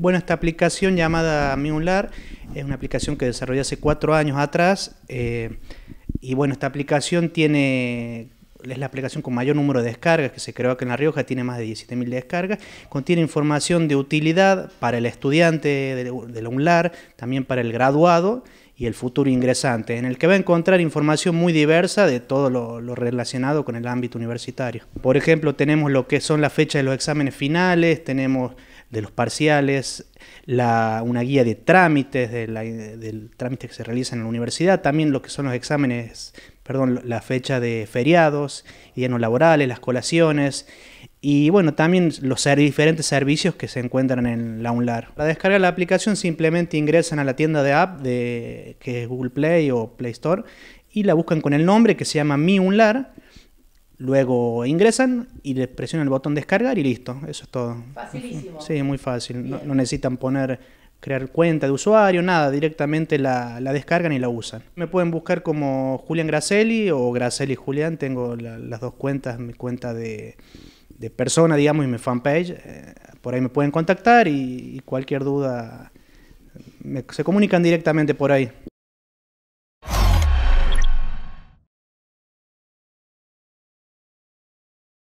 Bueno, esta aplicación llamada UNLAR es una aplicación que desarrollé hace cuatro años atrás eh, y bueno, esta aplicación tiene es la aplicación con mayor número de descargas que se creó acá en La Rioja, tiene más de 17.000 descargas, contiene información de utilidad para el estudiante del de UNLAR, también para el graduado y el futuro ingresante, en el que va a encontrar información muy diversa de todo lo, relacionado con el ámbito universitario. Por ejemplo, tenemos lo que son las fechas de los exámenes finales, tenemos de los parciales, la, una guía de trámites, del trámite que se realiza en la universidad, también lo que son los exámenes, perdón, la fecha de feriados, días no laborales, las colaciones. Y bueno, también los diferentes servicios que se encuentran en la UNLAR. Para descargar la aplicación simplemente ingresan a la tienda de app de, que es Google Play o Play Store y la buscan con el nombre que se llama Mi UNLAR Luego ingresan y les presionan el botón descargar y listo. Eso es todo. Facilísimo. Sí, muy fácil. No, necesitan poner, crear cuenta de usuario, nada. Directamente la, descargan y la usan. Me pueden buscar como Julián Graceli o Graceli Julián. Tengo las dos cuentas, mi cuenta de, persona, digamos, y mi fanpage. Eh, por ahí me pueden contactar y, cualquier duda se comunican directamente por ahí.